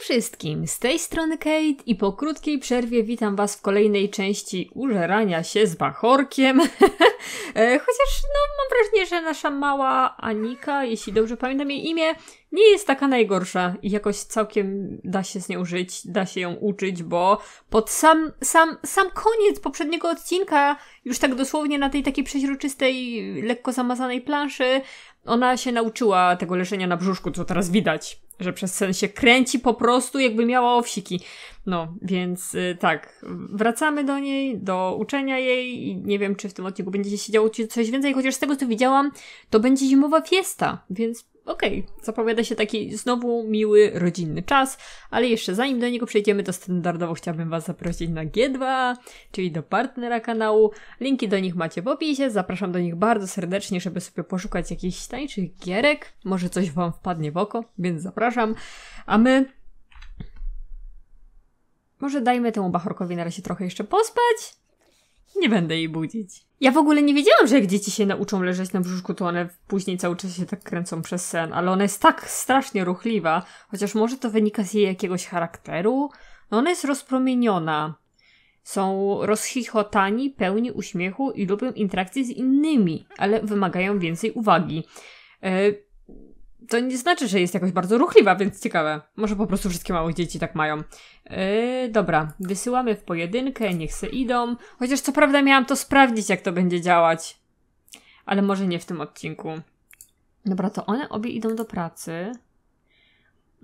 wszystkim, z tej strony Kate i po krótkiej przerwie witam Was w kolejnej części użerania się z bachorkiem. E, chociaż no, mam wrażenie, że nasza mała Anika, jeśli dobrze pamiętam jej imię, nie jest taka najgorsza i jakoś całkiem da się z nią żyć, da się ją uczyć, bo pod sam, sam, sam koniec poprzedniego odcinka, już tak dosłownie na tej takiej przeźroczystej, lekko zamazanej planszy, ona się nauczyła tego leżenia na brzuszku, co teraz widać, że przez sen się kręci po prostu, jakby miała owsiki. No, więc y, tak, wracamy do niej, do uczenia jej i nie wiem, czy w tym odcinku będzie się działo coś więcej, chociaż z tego, co widziałam, to będzie zimowa fiesta, więc Okej, okay. zapowiada się taki znowu miły, rodzinny czas, ale jeszcze zanim do niego przejdziemy, to standardowo chciałabym Was zaprosić na G2, czyli do partnera kanału. Linki do nich macie w opisie, zapraszam do nich bardzo serdecznie, żeby sobie poszukać jakichś tańszych gierek, może coś Wam wpadnie w oko, więc zapraszam. A my... Może dajmy temu bachorkowi na razie trochę jeszcze pospać? Nie będę jej budzić. Ja w ogóle nie wiedziałam, że jak dzieci się nauczą leżeć na brzuszku, to one później cały czas się tak kręcą przez sen, ale ona jest tak strasznie ruchliwa, chociaż może to wynika z jej jakiegoś charakteru. No ona jest rozpromieniona. Są rozchichotani, pełni uśmiechu i lubią interakcje z innymi, ale wymagają więcej uwagi. Yy, to nie znaczy, że jest jakoś bardzo ruchliwa, więc ciekawe. Może po prostu wszystkie małe dzieci tak mają. Yy, dobra, wysyłamy w pojedynkę, niech se idą. Chociaż co prawda miałam to sprawdzić, jak to będzie działać. Ale może nie w tym odcinku. Dobra, to one obie idą do pracy.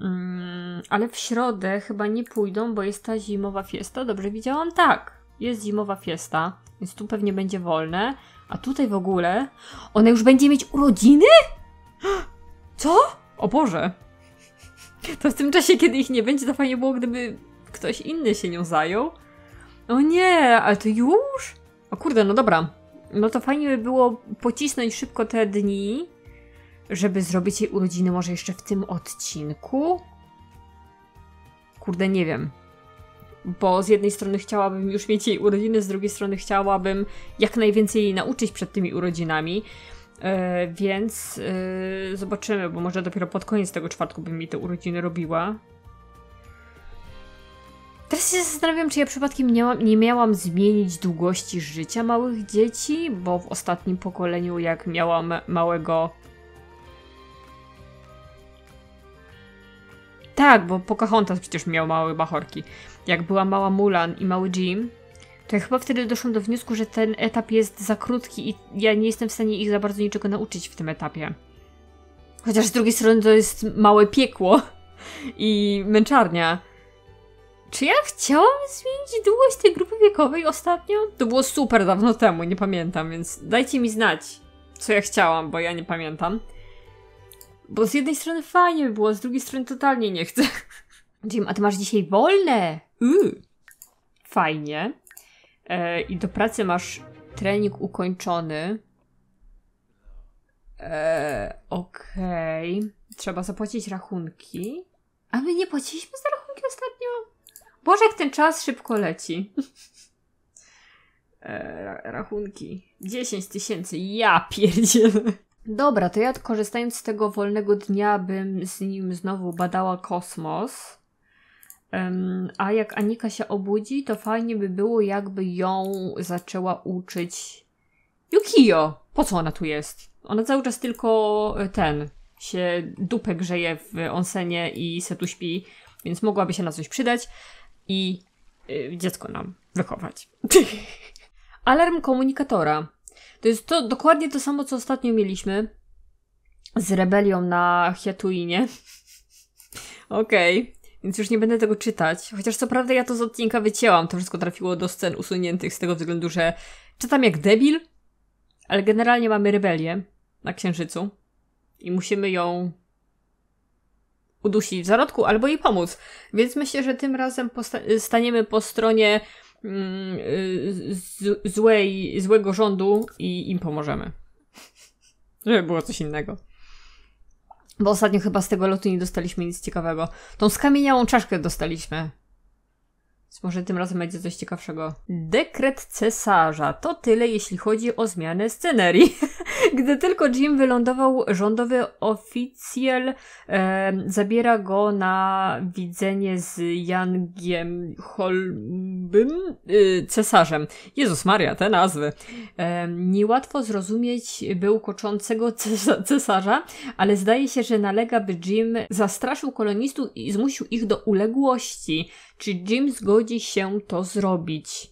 Mm, ale w środę chyba nie pójdą, bo jest ta zimowa fiesta. Dobrze widziałam? Tak, jest zimowa fiesta, więc tu pewnie będzie wolne. A tutaj w ogóle... Ona już będzie mieć urodziny? Co? O Boże. To w tym czasie, kiedy ich nie będzie, to fajnie było, gdyby ktoś inny się nią zajął. O nie, ale to już? O kurde, no dobra. No to fajnie by było pocisnąć szybko te dni, żeby zrobić jej urodziny może jeszcze w tym odcinku. Kurde, nie wiem. Bo z jednej strony chciałabym już mieć jej urodziny, z drugiej strony chciałabym jak najwięcej jej nauczyć przed tymi urodzinami. E, więc e, zobaczymy, bo może dopiero pod koniec tego czwartku bym mi te urodziny robiła. Teraz się zastanawiam, czy ja przypadkiem miałam, nie miałam zmienić długości życia małych dzieci, bo w ostatnim pokoleniu, jak miałam małego. Tak, bo Pocahontas przecież miał małe bachorki. Jak była mała Mulan i mały Jim, to ja chyba wtedy doszłam do wniosku, że ten etap jest za krótki i ja nie jestem w stanie ich za bardzo niczego nauczyć w tym etapie. Chociaż z drugiej strony to jest małe piekło i męczarnia. Czy ja chciałam zmienić długość tej grupy wiekowej ostatnio? To było super dawno temu, nie pamiętam, więc dajcie mi znać, co ja chciałam, bo ja nie pamiętam. Bo z jednej strony fajnie by było, z drugiej strony totalnie nie chcę. Jim, a ty masz dzisiaj wolne! Uuu. Fajnie e, i do pracy masz trening ukończony. E, Okej. Okay. Trzeba zapłacić rachunki. A my nie płaciliśmy za rachunki ostatnio? Boże, jak ten czas szybko leci. E, rachunki. 10 tysięcy. Ja pierdzielę. Dobra, to ja korzystając z tego wolnego dnia bym z nim znowu badała kosmos. A jak Anika się obudzi, to fajnie by było, jakby ją zaczęła uczyć Yukio. Po co ona tu jest? Ona cały czas tylko e, ten się dupę grzeje w onsenie i se tu śpi, więc mogłaby się na coś przydać i e, dziecko nam wychować. Alarm komunikatora. To jest to dokładnie to samo, co ostatnio mieliśmy z rebelią na Hiatuinie. Okej. Okay. Więc już nie będę tego czytać. Chociaż co prawda ja to z odcinka wycięłam. To wszystko trafiło do scen usuniętych z tego względu, że czytam jak debil, ale generalnie mamy rebelię na Księżycu i musimy ją udusić w zarodku albo jej pomóc. Więc myślę, że tym razem staniemy po stronie mm, złej, złego rządu i im pomożemy. Żeby było coś innego. Bo ostatnio chyba z tego lotu nie dostaliśmy nic ciekawego. Tą skamieniałą czaszkę dostaliśmy. Więc może tym razem będzie coś ciekawszego. Dekret cesarza. To tyle, jeśli chodzi o zmianę scenerii. Gdy tylko Jim wylądował, rządowy oficjel e, zabiera go na widzenie z Yangiem Holbym, e, y, cesarzem. Jezus Maria, te nazwy. E, niełatwo zrozumieć był koczącego cesarza, ale zdaje się, że nalega, by Jim zastraszył kolonistów i zmusił ich do uległości czy Jim zgodzi się to zrobić.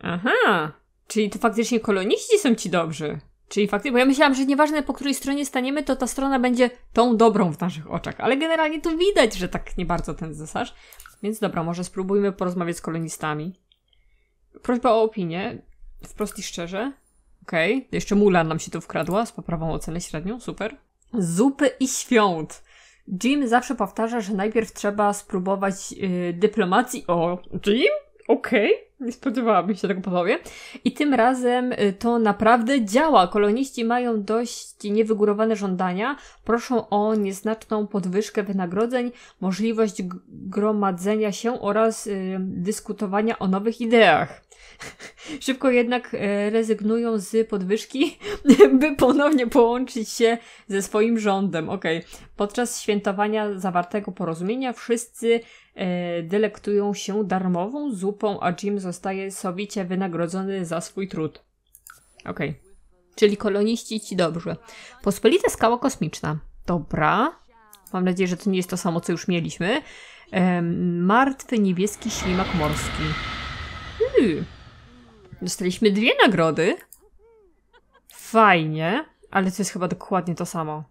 Aha, czyli to faktycznie koloniści są ci dobrzy. Czyli faktycznie, bo ja myślałam, że nieważne po której stronie staniemy, to ta strona będzie tą dobrą w naszych oczach, ale generalnie to widać, że tak nie bardzo ten cesarz. Więc dobra, może spróbujmy porozmawiać z kolonistami. Prośba o opinię, wprost i szczerze. Okej, okay. jeszcze mula nam się tu wkradła z poprawą ocenę średnią, super. Zupy i świąt. Jim zawsze powtarza, że najpierw trzeba spróbować yy, dyplomacji. O, Jim? Okej. Okay. Nie spodziewałam się tego panowie. I tym razem y, to naprawdę działa. Koloniści mają dość niewygórowane żądania. Proszą o nieznaczną podwyżkę wynagrodzeń, możliwość gromadzenia się oraz y, dyskutowania o nowych ideach. Szybko jednak e, rezygnują z podwyżki, by ponownie połączyć się ze swoim rządem. Okej. Okay. Podczas świętowania zawartego porozumienia wszyscy e, delektują się darmową zupą, a Jim zostaje sowicie wynagrodzony za swój trud. Okej. Okay. Czyli koloniści ci dobrze. Pospolita skała kosmiczna. Dobra. Mam nadzieję, że to nie jest to samo, co już mieliśmy. Martwy niebieski ślimak morski. Hmm. Dostaliśmy dwie nagrody. Fajnie, ale to jest chyba dokładnie to samo.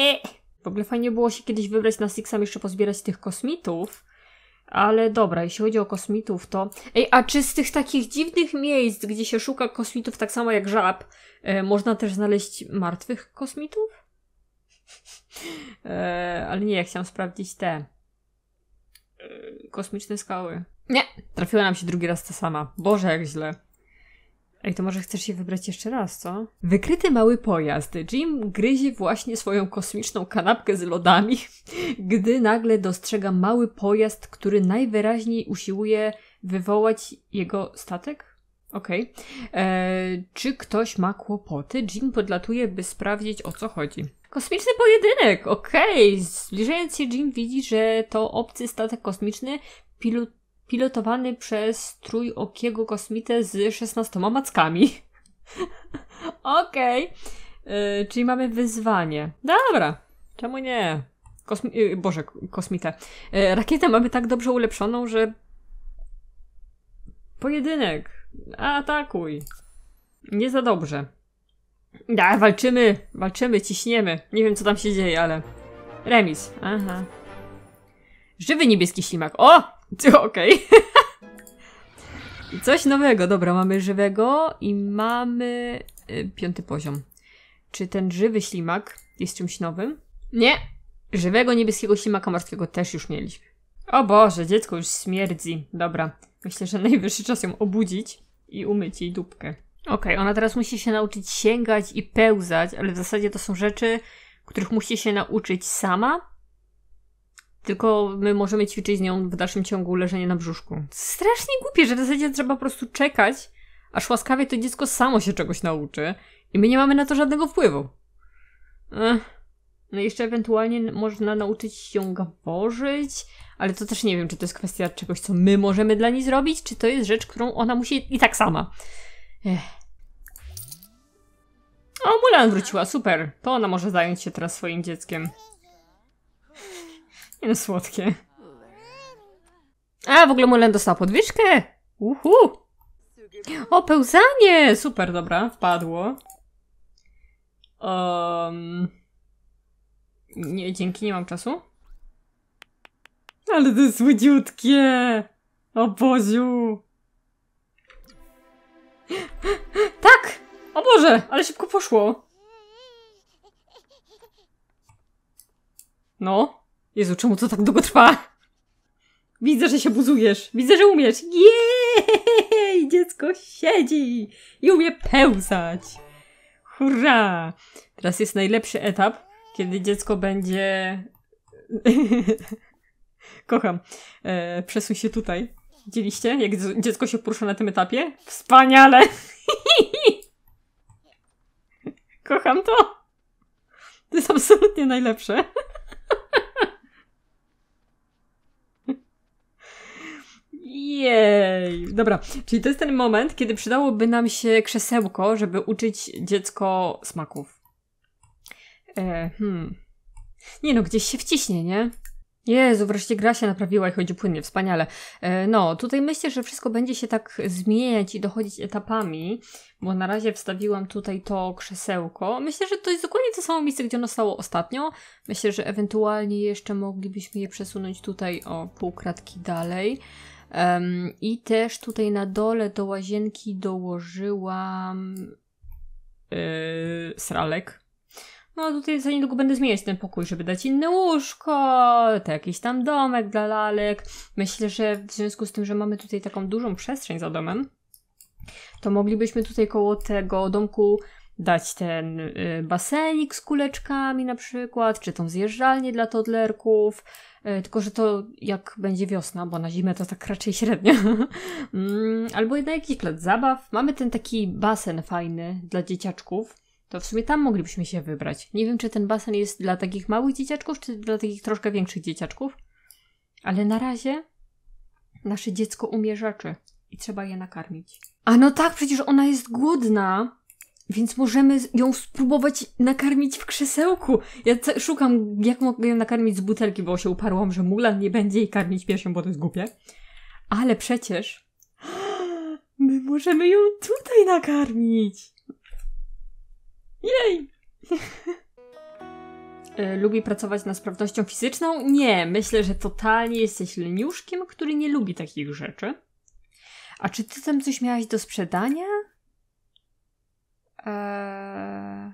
E. W ogóle fajnie było się kiedyś wybrać na Sixam jeszcze pozbierać tych kosmitów. Ale dobra, jeśli chodzi o kosmitów, to. Ej, a czy z tych takich dziwnych miejsc, gdzie się szuka kosmitów tak samo jak żab, e, można też znaleźć martwych kosmitów? E, ale nie, ja chciałam sprawdzić te e, kosmiczne skały. Nie, trafiła nam się drugi raz ta sama. Boże, jak źle. Ej, to może chcesz się wybrać jeszcze raz, co? Wykryty mały pojazd. Jim gryzie właśnie swoją kosmiczną kanapkę z lodami, gdy nagle dostrzega mały pojazd, który najwyraźniej usiłuje wywołać jego statek? Okej. Okay. E, czy ktoś ma kłopoty? Jim podlatuje, by sprawdzić o co chodzi. Kosmiczny pojedynek! Okej! Okay. Zbliżając się, Jim widzi, że to obcy statek kosmiczny pilot pilotowany przez trójokiego kosmitę z 16 mackami. Okej. Okay. Yy, czyli mamy wyzwanie. Dobra, czemu nie? Kosmi yy, Boże, kosmitę. Yy, rakietę mamy tak dobrze ulepszoną, że. Pojedynek. Atakuj. Nie za dobrze. Da, walczymy, walczymy, ciśniemy. Nie wiem, co tam się dzieje, ale. Remis. Aha. Żywy niebieski ślimak. O! Okej. Okay. Coś nowego. Dobra, mamy żywego i mamy y, piąty poziom. Czy ten żywy ślimak jest czymś nowym? Nie. Żywego niebieskiego ślimaka martwego też już mieliśmy. O Boże, dziecko już śmierdzi. Dobra, myślę, że najwyższy czas ją obudzić i umyć jej dupkę. Okej, okay, ona teraz musi się nauczyć sięgać i pełzać, ale w zasadzie to są rzeczy, których musi się nauczyć sama, tylko my możemy ćwiczyć z nią w dalszym ciągu leżenie na brzuszku. Strasznie głupie, że w zasadzie trzeba po prostu czekać, aż łaskawie to dziecko samo się czegoś nauczy i my nie mamy na to żadnego wpływu. Ech. No jeszcze ewentualnie można nauczyć ją gaworzyć, ale to też nie wiem, czy to jest kwestia czegoś, co my możemy dla niej zrobić, czy to jest rzecz, którą ona musi i tak sama. Ech. O, Mulan wróciła, super. To ona może zająć się teraz swoim dzieckiem. Nie słodkie. A, w ogóle Mulen dostała podwyżkę! Uhu! O, pełzanie! Super, dobra, wpadło. Um, nie, dzięki, nie mam czasu. Ale to jest słodziutkie! O Boziu! Tak! O Boże, ale szybko poszło. No. Jezu, czemu to tak długo trwa? Widzę, że się buzujesz. Widzę, że umiesz. Jej! Dziecko siedzi i umie pełzać. Hurra! Teraz jest najlepszy etap, kiedy dziecko będzie... Kocham. E, przesuń się tutaj. Widzieliście, jak dziecko się porusza na tym etapie? Wspaniale! Kocham to! To jest absolutnie najlepsze. Jej! Dobra, czyli to jest ten moment, kiedy przydałoby nam się krzesełko, żeby uczyć dziecko smaków. E, hmm. Nie no, gdzieś się wciśnie, nie? Jezu, wreszcie gra się naprawiła i chodzi płynnie, wspaniale. E, no, tutaj myślę, że wszystko będzie się tak zmieniać i dochodzić etapami, bo na razie wstawiłam tutaj to krzesełko. Myślę, że to jest dokładnie to samo miejsce, gdzie ono stało ostatnio. Myślę, że ewentualnie jeszcze moglibyśmy je przesunąć tutaj o pół kratki dalej. Um, I też tutaj na dole do łazienki dołożyłam yy, sralek. No tutaj za niedługo będę zmieniać ten pokój, żeby dać inne łóżko, to jakiś tam domek dla lalek. Myślę, że w związku z tym, że mamy tutaj taką dużą przestrzeń za domem, to moglibyśmy tutaj koło tego domku dać ten y, basenik z kuleczkami na przykład, czy tą zjeżdżalnię dla todlerków, y, tylko że to jak będzie wiosna, bo na zimę to tak raczej średnio. Mm, albo na jakiś plac zabaw. Mamy ten taki basen fajny dla dzieciaczków, to w sumie tam moglibyśmy się wybrać. Nie wiem, czy ten basen jest dla takich małych dzieciaczków, czy dla takich troszkę większych dzieciaczków, ale na razie nasze dziecko umie rzeczy i trzeba je nakarmić. A no tak, przecież ona jest głodna. Więc możemy ją spróbować nakarmić w krzesełku. Ja szukam, jak mogę ją nakarmić z butelki, bo się uparłam, że Mulan nie będzie jej karmić piersią, bo to jest głupie. Ale przecież my możemy ją tutaj nakarmić. Jej! E, lubi pracować nad sprawnością fizyczną? Nie, myślę, że totalnie jesteś leniuszkiem, który nie lubi takich rzeczy. A czy ty tam coś miałaś do sprzedania? Eee,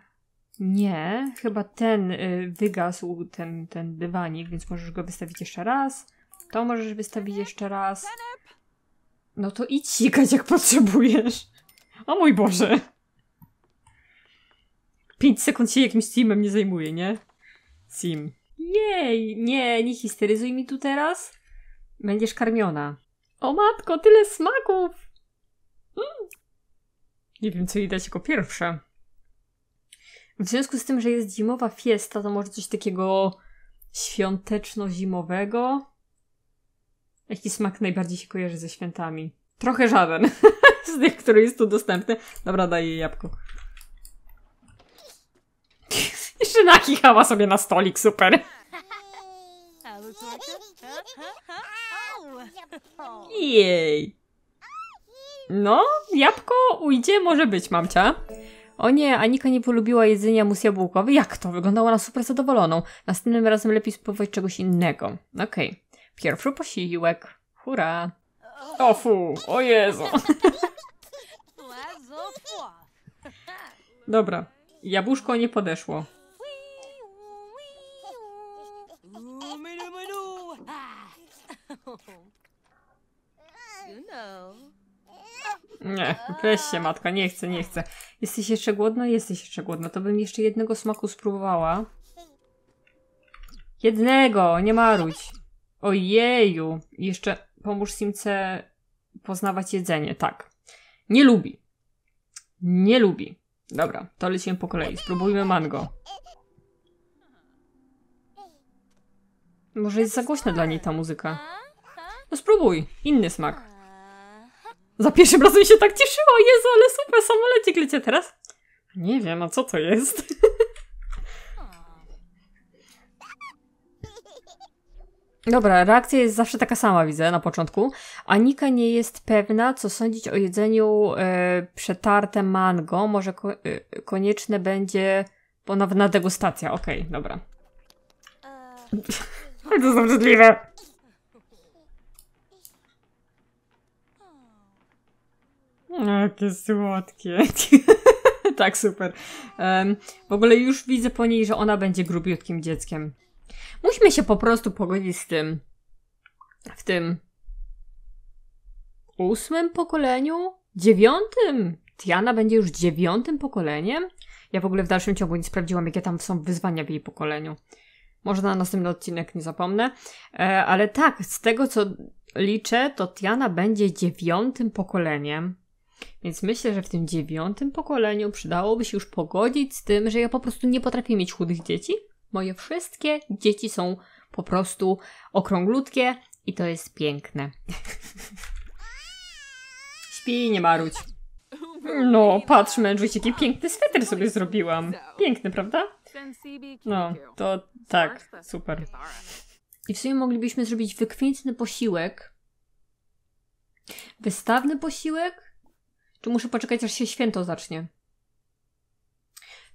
nie, chyba ten y, wygasł, ten, ten dywanik, więc możesz go wystawić jeszcze raz. To możesz wystawić jeszcze raz. No to idź sikać jak potrzebujesz. O mój Boże. 5 sekund się jakimś simem nie zajmuje, nie? Sim. Jej, nie, nie histeryzuj mi tu teraz. Będziesz karmiona. O matko, tyle smaków! Mm. Nie wiem, co jej dać jako pierwsze. W związku z tym, że jest zimowa fiesta, to może coś takiego świąteczno-zimowego? Jaki smak najbardziej się kojarzy ze świętami? Trochę żaden z tych, który jest tu dostępny. Dobra, daję jabłko. Jeszcze nakichała sobie na stolik, super. Jej. No, jabłko ujdzie, może być, mamcia. O nie, Anika nie polubiła jedzenia mus jabłkowy. Jak to? Wyglądała na super zadowoloną. Następnym razem lepiej spróbować czegoś innego. Okej. Okay. Pierwszy posiłek. Hurra. Tofu. O Jezu. Dobra. Jabłuszko nie podeszło. Nie, weź się matka, nie chcę, nie chcę. Jesteś jeszcze głodna? Jesteś jeszcze głodna. To bym jeszcze jednego smaku spróbowała. Jednego, nie maruj. Ojeju. Jeszcze pomóż Simce poznawać jedzenie, tak. Nie lubi. Nie lubi. Dobra, to lecimy po kolei. Spróbujmy mango. Może jest za głośna dla niej ta muzyka. No spróbuj, inny smak. Za pierwszym razem się tak cieszyło, Jezu, ale super, samolocik lecie teraz. Nie wiem, a co to jest? Dobra, reakcja jest zawsze taka sama, widzę, na początku. Anika nie jest pewna, co sądzić o jedzeniu y, przetarte mango. Może ko e, konieczne będzie ponowna degustacja. Okej, okay, dobra. E, to jest obrzydliwe. Jakie słodkie. tak, super. Um, w ogóle już widzę po niej, że ona będzie grubiutkim dzieckiem. Musimy się po prostu pogodzić z tym. W tym ósmym pokoleniu? Dziewiątym? Tiana będzie już dziewiątym pokoleniem? Ja w ogóle w dalszym ciągu nie sprawdziłam, jakie tam są wyzwania w jej pokoleniu. Może na następny odcinek nie zapomnę. E, ale tak, z tego co liczę, to Tiana będzie dziewiątym pokoleniem. Więc myślę, że w tym dziewiątym pokoleniu przydałoby się już pogodzić z tym, że ja po prostu nie potrafię mieć chudych dzieci. Moje wszystkie dzieci są po prostu okrąglutkie i to jest piękne. Śpi, nie maruć. No, patrz, mężu, jaki piękny sweter sobie zrobiłam. Piękny, prawda? No, to tak, super. I w sumie moglibyśmy zrobić wykwintny posiłek. Wystawny posiłek czy muszę poczekać, aż się święto zacznie.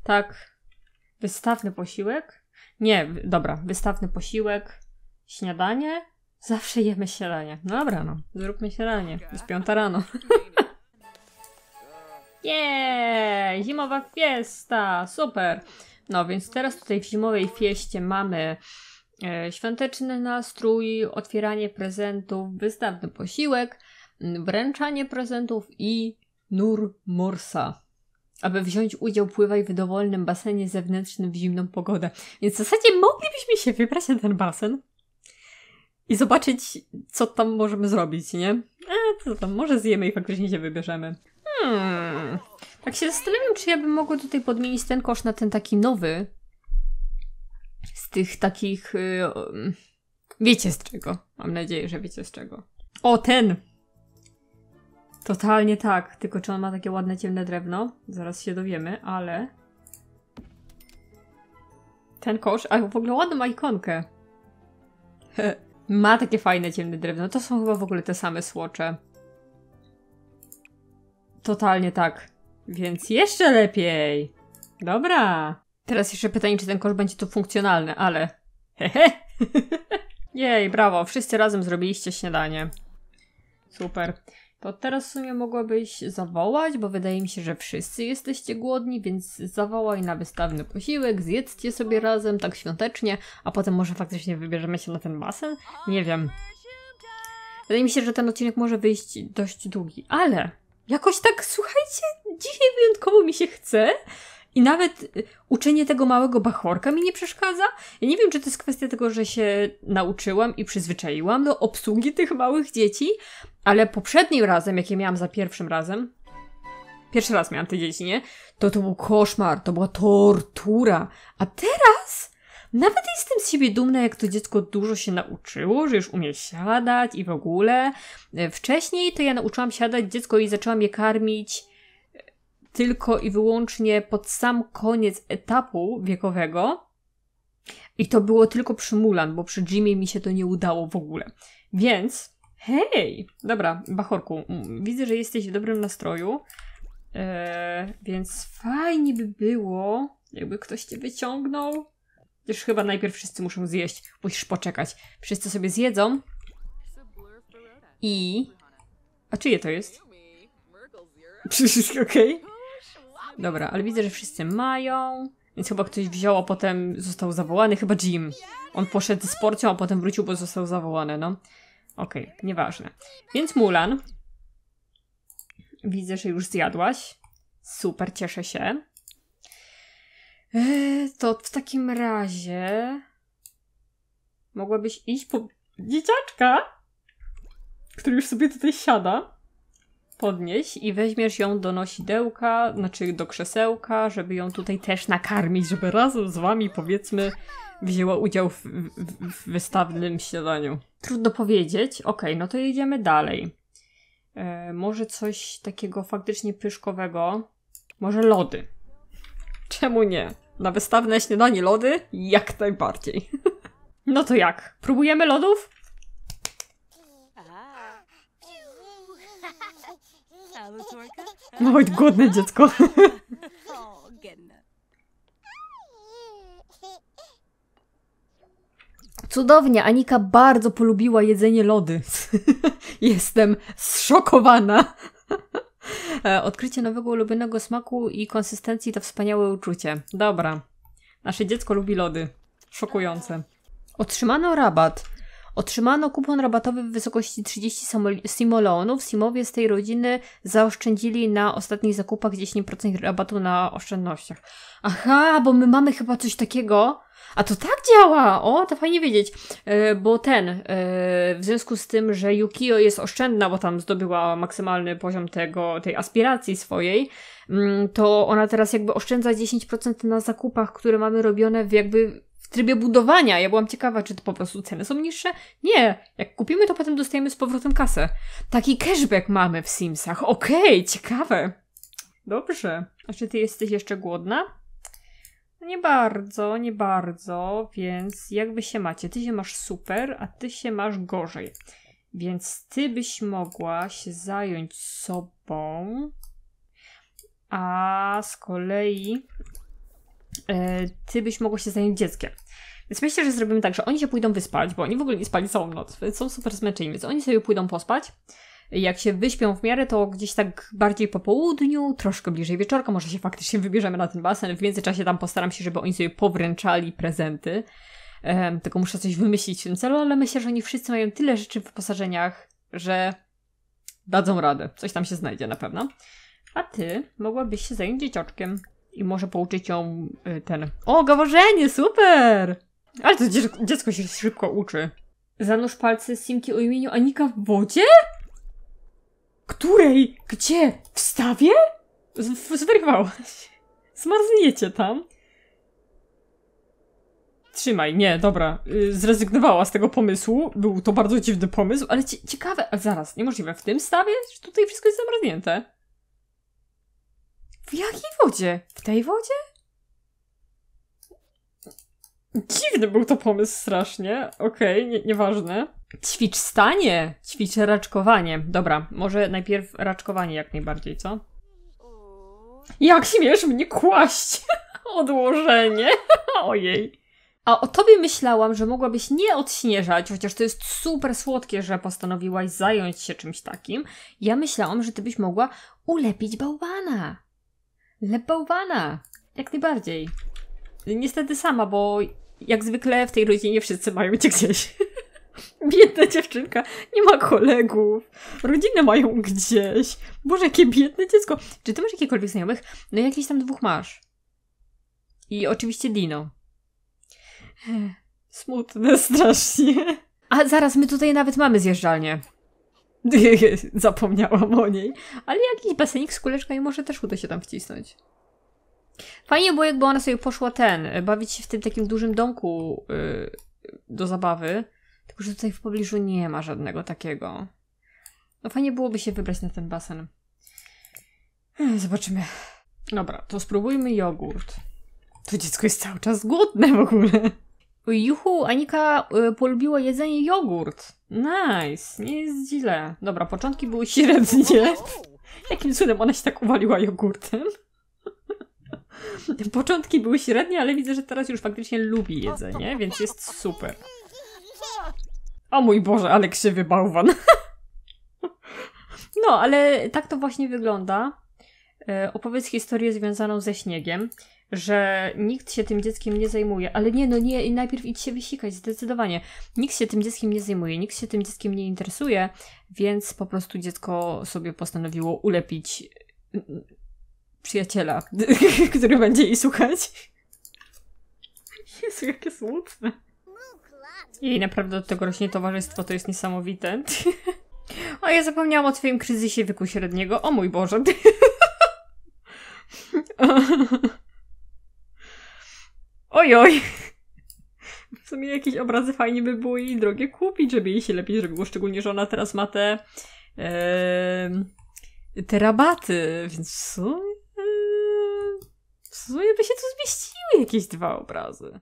Tak. Wystawny posiłek? Nie, dobra. Wystawny posiłek, śniadanie. Zawsze jemy śniadanie. No dobra, no. Zróbmy śniadanie. Jest piąta rano. Jeee! yeah, zimowa fiesta! Super! No więc teraz tutaj w zimowej fieście mamy e, świąteczny nastrój, otwieranie prezentów, wystawny posiłek, wręczanie prezentów i Nur Morsa. aby wziąć udział pływaj w dowolnym basenie zewnętrznym w zimną pogodę. Więc w zasadzie moglibyśmy się wybrać na ten basen i zobaczyć, co tam możemy zrobić, nie? A, e, co tam, może zjemy i faktycznie się wybierzemy. Hmm. Tak się zastanawiam, czy ja bym mogła tutaj podmienić ten kosz na ten taki nowy z tych takich... Yy, wiecie z czego. Mam nadzieję, że wiecie z czego. O, ten! Totalnie tak, tylko czy on ma takie ładne ciemne drewno? Zaraz się dowiemy, ale... Ten kosz, a w ogóle ładną ma ikonkę. ma takie fajne ciemne drewno, to są chyba w ogóle te same słocze. Totalnie tak. Więc jeszcze lepiej. Dobra. Teraz jeszcze pytanie, czy ten kosz będzie tu funkcjonalny, ale... Hehe. Jej, brawo, wszyscy razem zrobiliście śniadanie. Super to teraz w sumie mogłabyś zawołać, bo wydaje mi się, że wszyscy jesteście głodni, więc zawołaj na wystawny posiłek, zjedzcie sobie razem tak świątecznie, a potem może faktycznie wybierzemy się na ten basen? Nie wiem. Wydaje mi się, że ten odcinek może wyjść dość długi, ale jakoś tak, słuchajcie, dzisiaj wyjątkowo mi się chce, i nawet y, uczenie tego małego bachorka mi nie przeszkadza. Ja nie wiem, czy to jest kwestia tego, że się nauczyłam i przyzwyczaiłam do obsługi tych małych dzieci, ale poprzednim razem, jakie miałam za pierwszym razem, pierwszy raz miałam te dzieci, nie? To to był koszmar, to była tortura. A teraz nawet jestem z siebie dumna, jak to dziecko dużo się nauczyło, że już umie siadać i w ogóle. E, wcześniej to ja nauczyłam siadać dziecko i zaczęłam je karmić tylko i wyłącznie pod sam koniec etapu wiekowego. I to było tylko przy Mulan, bo przy Jimmy mi się to nie udało w ogóle. Więc hej! Dobra, Bachorku, mm, widzę, że jesteś w dobrym nastroju, eee, więc fajnie by było, jakby ktoś cię wyciągnął. Już chyba najpierw wszyscy muszą zjeść, musisz poczekać. Wszyscy sobie zjedzą. I... A czyje to jest? Wszystko okej? Okay? Dobra, ale widzę, że wszyscy mają. Więc chyba ktoś wziął, a potem został zawołany. Chyba Jim. On poszedł z porcją, a potem wrócił, bo został zawołany, no. Okej, okay, nieważne. Więc Mulan. Widzę, że już zjadłaś. Super, cieszę się. Eee, to w takim razie... Mogłabyś iść po dzieciaczka, który już sobie tutaj siada podnieś i weźmiesz ją do nosidełka, znaczy do krzesełka, żeby ją tutaj też nakarmić, żeby razem z wami powiedzmy wzięła udział w, w, w wystawnym śniadaniu. Trudno powiedzieć. Ok, no to jedziemy dalej. E, może coś takiego faktycznie pyszkowego. Może lody. Czemu nie? Na wystawne śniadanie lody? Jak najbardziej. no to jak? Próbujemy lodów? No i głodne dziecko. Cudownie, Anika bardzo polubiła jedzenie lody. Jestem zszokowana. E, odkrycie nowego ulubionego smaku i konsystencji to wspaniałe uczucie. Dobra. Nasze dziecko lubi lody. Szokujące. Otrzymano rabat. Otrzymano kupon rabatowy w wysokości 30 simolonów. Simowie z tej rodziny zaoszczędzili na ostatnich zakupach 10% rabatu na oszczędnościach. Aha, bo my mamy chyba coś takiego. A to tak działa! O, to fajnie wiedzieć. E, bo ten, e, w związku z tym, że Yukio jest oszczędna, bo tam zdobyła maksymalny poziom tego, tej aspiracji swojej, mm, to ona teraz jakby oszczędza 10% na zakupach, które mamy robione w jakby trybie budowania. Ja byłam ciekawa, czy to po prostu ceny są niższe. Nie, jak kupimy, to potem dostajemy z powrotem kasę. Taki cashback mamy w Simsach. Okej, okay, ciekawe. Dobrze. A czy ty jesteś jeszcze głodna? Nie bardzo, nie bardzo, więc jakby się macie? Ty się masz super, a ty się masz gorzej. Więc ty byś mogła się zająć sobą, a z kolei E, ty byś mogła się zająć dzieckiem. Więc myślę, że zrobimy tak, że oni się pójdą wyspać, bo oni w ogóle nie spali całą noc, są super zmęczeni, więc oni sobie pójdą pospać. Jak się wyśpią w miarę, to gdzieś tak bardziej po południu, troszkę bliżej wieczorka, może się faktycznie wybierzemy na ten basen. W międzyczasie tam postaram się, żeby oni sobie powręczali prezenty. Um, tylko muszę coś wymyślić w tym celu, ale myślę, że oni wszyscy mają tyle rzeczy w wyposażeniach, że dadzą radę. Coś tam się znajdzie na pewno. A ty mogłabyś się zająć dzieciaczkiem i może pouczyć ją y, ten. O, gaworzenie, super! Ale to dziecko się szybko uczy. Zanurz palce Simki o imieniu Anika w wodzie? Której? Gdzie? W stawie? Zwerywałaś. Zmarzniecie tam. Trzymaj, nie, dobra. Y, zrezygnowała z tego pomysłu. Był to bardzo dziwny pomysł, ale ciekawe, zaraz, niemożliwe. W tym stawie? Tutaj wszystko jest zamrznięte. W jakiej wodzie? W tej wodzie? Dziwny był to pomysł strasznie. Okej, okay, nie, nieważne. Ćwicz stanie, ćwicz raczkowanie. Dobra, może najpierw raczkowanie jak najbardziej, co? Jak śmiesz mnie kłaść? Odłożenie. Ojej. A o tobie myślałam, że mogłabyś nie odśnieżać, chociaż to jest super słodkie, że postanowiłaś zająć się czymś takim. Ja myślałam, że ty byś mogła ulepić bałwana. Lepowana, Jak najbardziej. Niestety sama, bo jak zwykle w tej rodzinie wszyscy mają cię gdzieś. Biedna dziewczynka, nie ma kolegów, rodziny mają gdzieś. Boże, jakie biedne dziecko. Czy ty masz jakiekolwiek znajomych? No jakieś tam dwóch masz. I oczywiście Dino. Smutne strasznie. A zaraz, my tutaj nawet mamy zjeżdżalnię. Zapomniałam o niej. Ale jakiś basenik z kuleczkami może też uda się tam wcisnąć. Fajnie było, jakby ona sobie poszła ten, bawić się w tym takim dużym domku yy, do zabawy. Tylko, że tutaj w pobliżu nie ma żadnego takiego. No fajnie byłoby się wybrać na ten basen. Zobaczymy. Dobra, to spróbujmy jogurt. To dziecko jest cały czas głodne w ogóle. Juhu, Anika y, polubiła jedzenie jogurt. Nice, nie jest źle. Dobra, początki były średnie. Jakim cudem ona się tak uwaliła jogurtem? Początki były średnie, ale widzę, że teraz już faktycznie lubi jedzenie, więc jest super. O mój Boże, ale krzywy bałwan. No, ale tak to właśnie wygląda. Y, opowiedz historię związaną ze śniegiem że nikt się tym dzieckiem nie zajmuje. Ale nie, no nie, najpierw idź się wysikać, zdecydowanie. Nikt się tym dzieckiem nie zajmuje, nikt się tym dzieckiem nie interesuje, więc po prostu dziecko sobie postanowiło ulepić mm, przyjaciela, który będzie jej słuchać. Jezu, jakie smutne. Jej naprawdę od tego rośnie towarzystwo, to jest niesamowite. O, ja zapomniałam o twoim kryzysie wieku średniego. O mój Boże. Ojoj! W sumie jakieś obrazy fajnie by było jej drogie kupić, żeby jej się lepiej zrobiło, szczególnie, że ona teraz ma te te rabaty, więc w sumie, w sumie by się tu zmieściły jakieś dwa obrazy.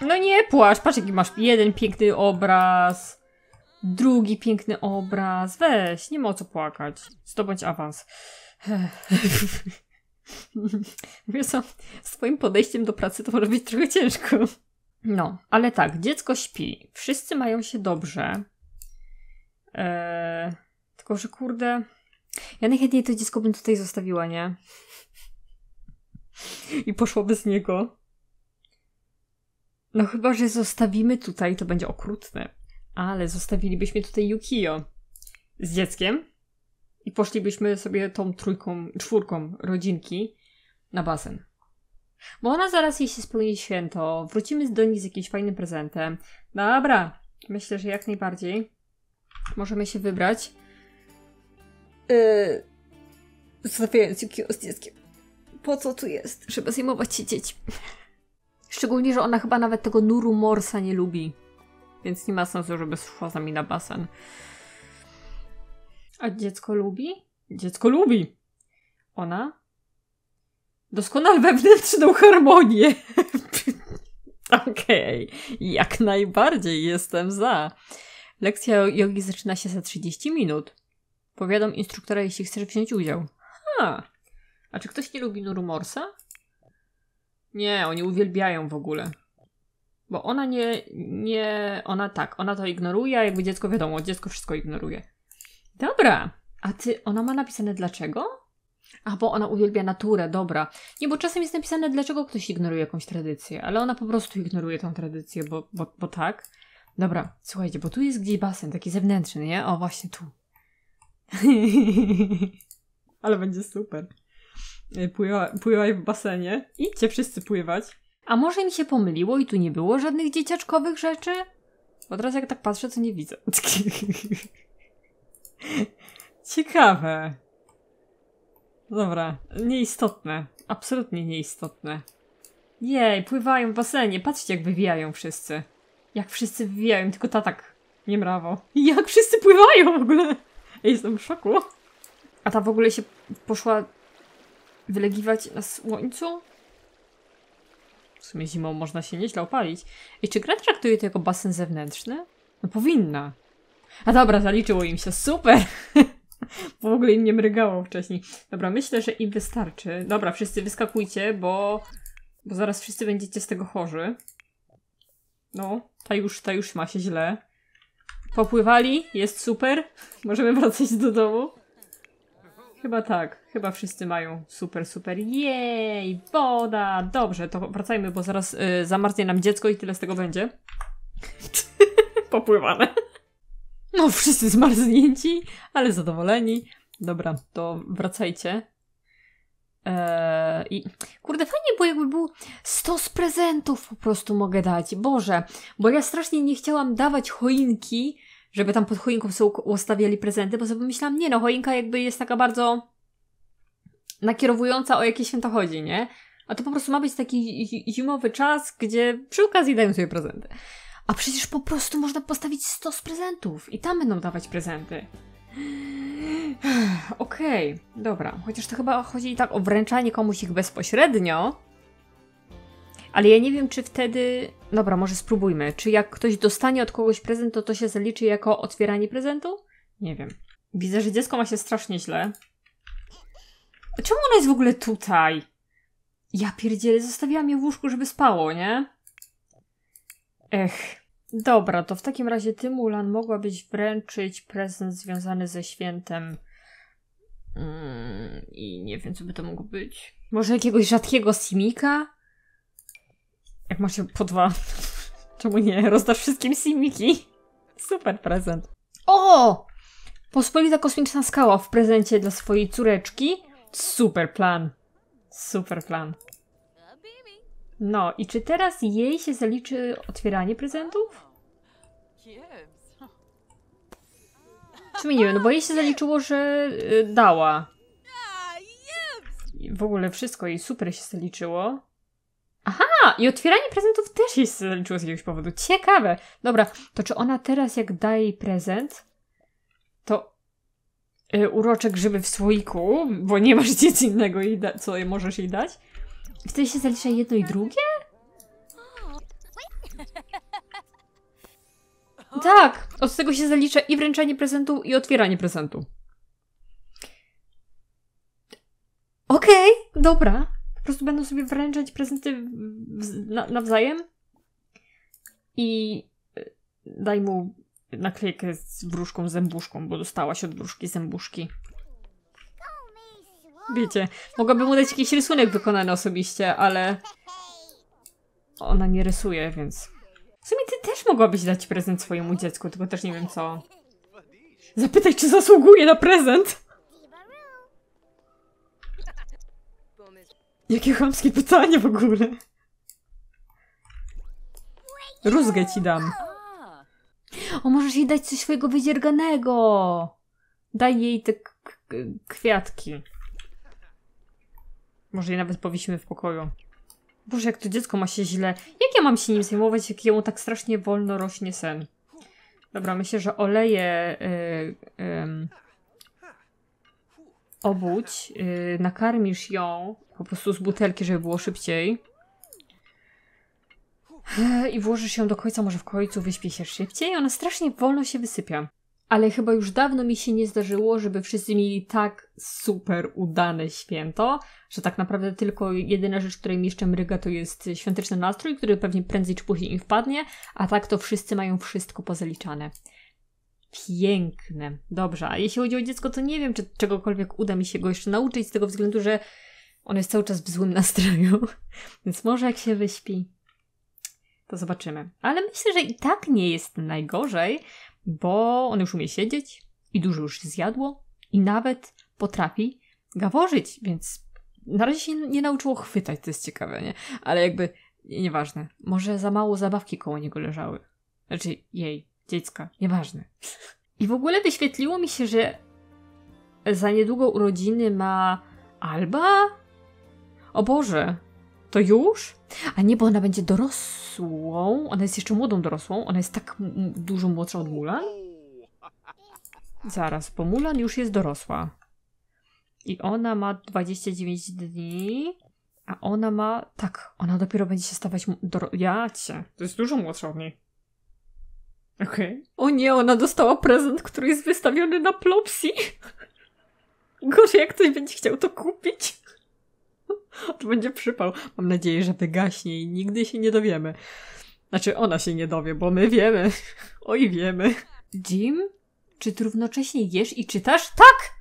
No nie płacz, patrz jaki masz jeden piękny obraz, drugi piękny obraz, weź, nie ma o co płakać, zdobądź awans. Wiesz co, swoim podejściem do pracy to może być trochę ciężko. No, ale tak, dziecko śpi, wszyscy mają się dobrze. Eee, tylko, że kurde, ja najchętniej to dziecko bym tutaj zostawiła, nie? I poszło z niego. No chyba, że zostawimy tutaj, to będzie okrutne. Ale zostawilibyśmy tutaj Yukio z dzieckiem, i poszlibyśmy sobie tą trójką, czwórką rodzinki na basen. Bo ona zaraz jej się spełni święto, wrócimy do niej z jakimś fajnym prezentem. Dobra, myślę, że jak najbardziej możemy się wybrać. Yy, zostawiając Yukio z dzieckiem. Po co tu jest? Żeby zajmować się dziećmi. Szczególnie, że ona chyba nawet tego nuru morsa nie lubi. Więc nie ma sensu, żeby szła z nami na basen. A dziecko lubi? Dziecko lubi. Ona? Doskonale wewnętrzną harmonię. Okej, okay. jak najbardziej jestem za. Lekcja jogi zaczyna się za 30 minut. Powiadam instruktora, jeśli chcesz wziąć udział. Ha! A czy ktoś nie lubi Nuru Morsa? Nie, oni uwielbiają w ogóle. Bo ona nie, nie, ona tak, ona to ignoruje, jakby dziecko wiadomo, dziecko wszystko ignoruje. Dobra. A ty, ona ma napisane dlaczego? A, bo ona uwielbia naturę, dobra. Nie, bo czasem jest napisane, dlaczego ktoś ignoruje jakąś tradycję, ale ona po prostu ignoruje tą tradycję, bo, bo, bo tak. Dobra, słuchajcie, bo tu jest gdzieś basen, taki zewnętrzny, nie? O, właśnie tu. ale będzie super. E, pływa, pływaj w basenie. Idźcie wszyscy pływać. A może mi się pomyliło i tu nie było żadnych dzieciaczkowych rzeczy? Bo teraz jak tak patrzę, to nie widzę. Ciekawe. Dobra, nieistotne. Absolutnie nieistotne. Jej, pływają w basenie. Patrzcie, jak wywijają wszyscy. Jak wszyscy wywijają, tylko tak Nie brawo. Jak wszyscy pływają w ogóle! jestem w szoku. A ta w ogóle się poszła wylegiwać na słońcu? W sumie zimą można się nieźle opalić. I czy gra traktuje to jako basen zewnętrzny? No powinna. A dobra, zaliczyło im się. Super! w ogóle im nie mrygało wcześniej. Dobra, myślę, że im wystarczy. Dobra, wszyscy wyskakujcie, bo, bo zaraz wszyscy będziecie z tego chorzy. No, ta już, ta już ma się źle. Popływali, jest super. Możemy wracać do domu. Chyba tak. Chyba wszyscy mają super, super. Jej, woda! Dobrze, to wracajmy, bo zaraz y, zamarznie nam dziecko i tyle z tego będzie. Popływane. No, wszyscy zmarznięci, ale zadowoleni. Dobra, to wracajcie. Eee, I kurde, fajnie było, jakby był stos prezentów po prostu mogę dać. Boże, bo ja strasznie nie chciałam dawać choinki, żeby tam pod choinką sobie ustawiali prezenty, bo sobie myślałam, nie no, choinka jakby jest taka bardzo nakierowująca, o jakie święto chodzi, nie? A to po prostu ma być taki zimowy czas, gdzie przy okazji dają sobie prezenty. A przecież po prostu można postawić 100 z prezentów i tam będą dawać prezenty. Okej, okay, dobra. Chociaż to chyba chodzi tak o wręczanie komuś ich bezpośrednio. Ale ja nie wiem, czy wtedy. Dobra, może spróbujmy. Czy jak ktoś dostanie od kogoś prezent, to to się zaliczy jako otwieranie prezentu? Nie wiem. Widzę, że dziecko ma się strasznie źle. A czemu ona jest w ogóle tutaj? Ja pierdzielę, zostawiłam je w łóżku, żeby spało, nie? Ech. Dobra, to w takim razie ty, Mulan, mogłabyś wręczyć prezent związany ze świętem. Mm, I nie wiem, co by to mogło być. Może jakiegoś rzadkiego simika? Jak macie się po dwa, czemu nie? Rozdasz wszystkim simiki. Super prezent. O! Pospolita kosmiczna skała w prezencie dla swojej córeczki. Super plan. Super plan. No i czy teraz jej się zaliczy otwieranie prezentów? mi wiem, no bo jej się zaliczyło, że y, dała. I w ogóle wszystko jej super się zaliczyło. Aha! I otwieranie prezentów też jej się zaliczyło z jakiegoś powodu. Ciekawe. Dobra, to czy ona teraz jak daje jej prezent, to y, urocze grzyby w słoiku, bo nie masz nic innego, co możesz jej dać, Wtedy się zalicza jedno i drugie? Tak! Od tego się zalicza i wręczanie prezentu, i otwieranie prezentu. Okej, okay, dobra. Po prostu będą sobie wręczać prezenty nawzajem i e, daj mu naklejkę z wróżką zębuszką, bo dostałaś od wróżki zębuszki. Wiecie, mogłabym mu dać jakiś rysunek wykonany osobiście, ale... Ona nie rysuje, więc... W sumie ty też mogłabyś dać prezent swojemu dziecku, tylko też nie wiem co. Zapytaj, czy zasługuje na prezent! Jakie chamskie pytanie w ogóle. Rózgę ci dam. O, możesz jej dać coś swojego wydzierganego. Daj jej te kwiatki. Może je nawet powiśmy w pokoju. Boże, jak to dziecko ma się źle. Jak ja mam się nim zajmować, jak jemu tak strasznie wolno rośnie sen? Dobra, myślę, że oleję yy, yy, obudź, yy, nakarmisz ją po prostu z butelki, żeby było szybciej. I włożysz ją do końca, może w końcu wyśpie się szybciej. Ona strasznie wolno się wysypia ale chyba już dawno mi się nie zdarzyło, żeby wszyscy mieli tak super udane święto, że tak naprawdę tylko jedyna rzecz, której mi jeszcze mryga, to jest świąteczny nastrój, który pewnie prędzej czy później im wpadnie, a tak to wszyscy mają wszystko pozaliczane. Piękne. Dobrze, a jeśli chodzi o dziecko, to nie wiem, czy czegokolwiek uda mi się go jeszcze nauczyć, z tego względu, że on jest cały czas w złym nastroju, więc może jak się wyśpi, to zobaczymy. Ale myślę, że i tak nie jest najgorzej, bo on już umie siedzieć i dużo już zjadło i nawet potrafi gaworzyć, więc na razie się nie nauczyło chwytać, to jest ciekawe, nie? Ale jakby, nieważne. Może za mało zabawki koło niego leżały. Znaczy jej, dziecka, nieważne. I w ogóle wyświetliło mi się, że za niedługo urodziny ma Alba? O Boże, to już? A nie, bo ona będzie dorosłą. Ona jest jeszcze młodą dorosłą. Ona jest tak dużo młodsza od Mulan. Zaraz, bo Mulan już jest dorosła. I ona ma 29 dni. A ona ma. Tak, ona dopiero będzie się stawać. Ja cię. To jest dużo młodsza od niej. Okej. Okay. O nie, ona dostała prezent, który jest wystawiony na plopsi. Gorzej, jak ktoś będzie chciał to kupić. To będzie przypał. Mam nadzieję, że wygaśnie i nigdy się nie dowiemy. Znaczy, ona się nie dowie, bo my wiemy. Oj, wiemy. Jim, czy ty równocześnie jesz i czytasz? Tak!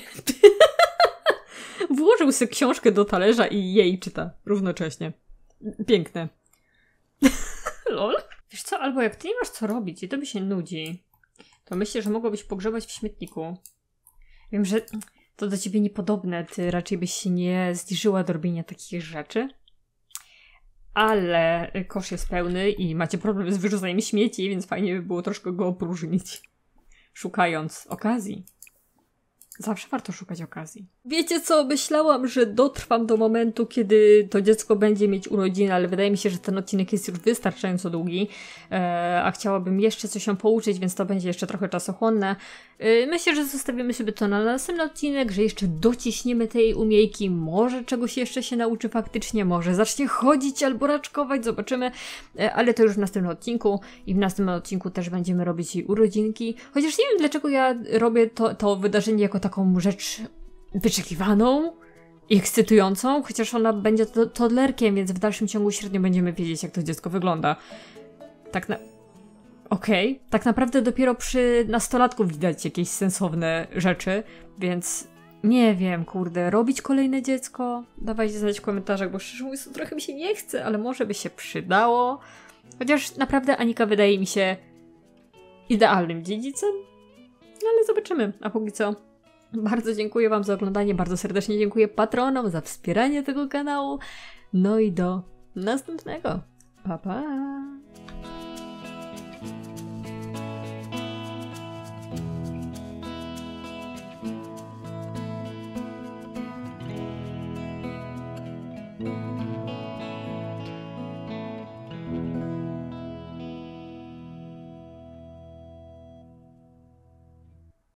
Włożył sobie książkę do talerza i jej czyta równocześnie. Piękne. Lol. Wiesz co, albo jak ty nie masz co robić i to by się nudzi, to myślę, że mogłabyś pogrzebać w śmietniku. Wiem, że to do ciebie niepodobne. Ty raczej byś się nie zniżyła do robienia takich rzeczy. Ale kosz jest pełny i macie problem z wyrzucaniem śmieci, więc fajnie by było troszkę go opróżnić, szukając okazji. Zawsze warto szukać okazji. Wiecie co, myślałam, że dotrwam do momentu, kiedy to dziecko będzie mieć urodziny, ale wydaje mi się, że ten odcinek jest już wystarczająco długi, e, a chciałabym jeszcze coś się pouczyć, więc to będzie jeszcze trochę czasochłonne. E, myślę, że zostawimy sobie to na następny odcinek, że jeszcze dociśniemy tej umiejki, może czegoś jeszcze się nauczy faktycznie, może zacznie chodzić albo raczkować, zobaczymy, e, ale to już w następnym odcinku i w następnym odcinku też będziemy robić jej urodzinki, chociaż nie wiem dlaczego ja robię to, to wydarzenie jako taką rzecz wyczekiwaną i ekscytującą, chociaż ona będzie todlerkiem, toddlerkiem, więc w dalszym ciągu średnio będziemy wiedzieć, jak to dziecko wygląda. Tak na... Okej. Okay. Tak naprawdę dopiero przy nastolatku widać jakieś sensowne rzeczy, więc nie wiem, kurde, robić kolejne dziecko? Dawajcie znać w komentarzach, bo szczerze mówiąc, trochę mi się nie chce, ale może by się przydało. Chociaż naprawdę Anika wydaje mi się idealnym dziedzicem, no ale zobaczymy. A póki co bardzo dziękuję Wam za oglądanie, bardzo serdecznie dziękuję patronom za wspieranie tego kanału. No i do następnego. Pa pa!